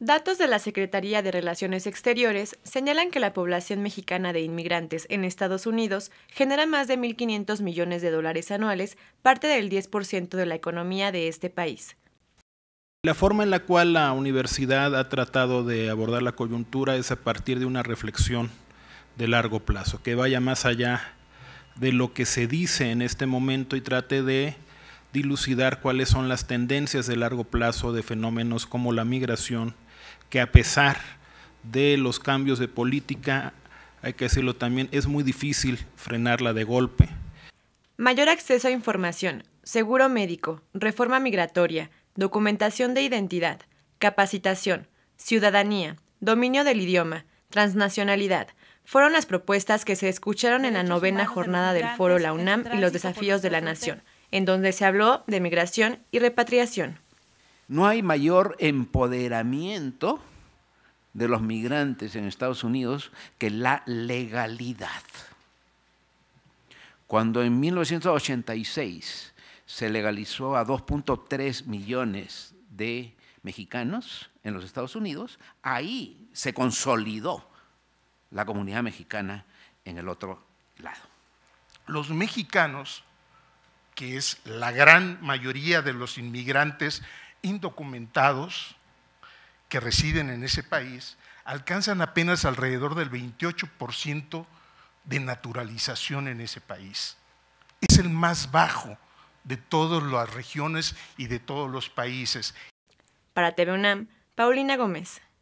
Datos de la Secretaría de Relaciones Exteriores señalan que la población mexicana de inmigrantes en Estados Unidos genera más de 1.500 millones de dólares anuales, parte del 10% de la economía de este país. La forma en la cual la universidad ha tratado de abordar la coyuntura es a partir de una reflexión de largo plazo, que vaya más allá de lo que se dice en este momento y trate de dilucidar cuáles son las tendencias de largo plazo de fenómenos como la migración, que a pesar de los cambios de política, hay que decirlo también, es muy difícil frenarla de golpe. Mayor acceso a información, seguro médico, reforma migratoria, documentación de identidad, capacitación, ciudadanía, dominio del idioma, transnacionalidad, fueron las propuestas que se escucharon en la novena jornada del foro La UNAM y los desafíos de la nación, en donde se habló de migración y repatriación. No hay mayor empoderamiento de los migrantes en Estados Unidos que la legalidad. Cuando en 1986 se legalizó a 2.3 millones de mexicanos en los Estados Unidos, ahí se consolidó la comunidad mexicana en el otro lado. Los mexicanos, que es la gran mayoría de los inmigrantes indocumentados que residen en ese país alcanzan apenas alrededor del 28% de naturalización en ese país. Es el más bajo de todas las regiones y de todos los países. Para TV Paulina Gómez.